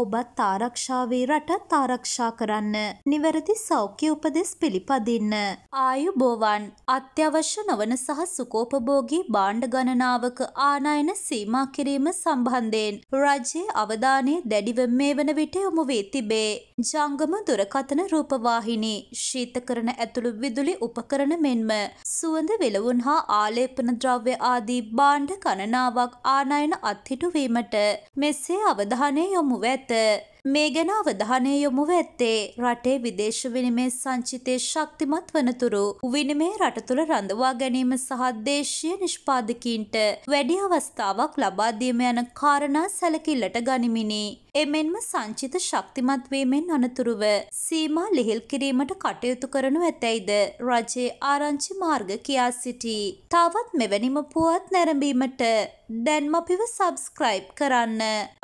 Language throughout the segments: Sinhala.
ඔබත් ආරක්ෂාවේ රටත් ආරක්ෂා කරන්න. නිවැරදි සෞඛ්‍ය උපදෙස් පිළිපදින්න. ආයුබෝවන් අත්‍යවශ්‍ය නොවන සහ සුකෝපභෝගී බාණ්ඩ ගණනාවක ආනයන සීමා කිරීම සම්බන්ධයෙන් රජයේ අවධානය දැඩිව මේ වන විට යොමු වී තිබේ. ජංගම දුරකථන රූපවාහිනී ශීතකරණ ඇතුළු විදුලි උපකරණ මෙන්ම සුවඳ වෙලවුන් හා ආලේපන ද්‍රව්‍ය ආදී බාණ්ඩ ගණනාවක් ආනයන අත්හිටුවීමට මෙසේ අවධානය යොමු ඇත. って මේ ගැන අවධානය යොමු ඇත්තේ රටේ විදේශ විනිමය සංචිතය ශක්තිමත් වනතුරු විනිමේ රට තුළ රඳවා ගැනීම සහ දේශීය නිෂ්පාදකීන්ට වැඩි අවස්ථාවක් ලබාදීම යන කාරණා සැලකිල්ලට ගනිමිනි. එමෙන්ම සංචිත ශක්තිමත්වීමෙන් අනතුරුව සීමා ලිහිල් කිරීමට කටයුතු කරනු ඇතැයිද රජයේ ආරංචි මාර්ග කියා සිටි. තවත් මෙවැනිම පුවත් නැරඹීමට දැන්ම අපිව සබස්ක්‍රයිබ් කරන්න.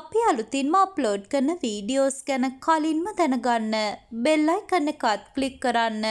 අපි අලුතින්ම අප්ලෝඩ් කරන වීඩ වීඩියෝස් ගැන කලින්ම දැනගන්න බෙල්ලයි කන්න එකත් කලික් කරන්න.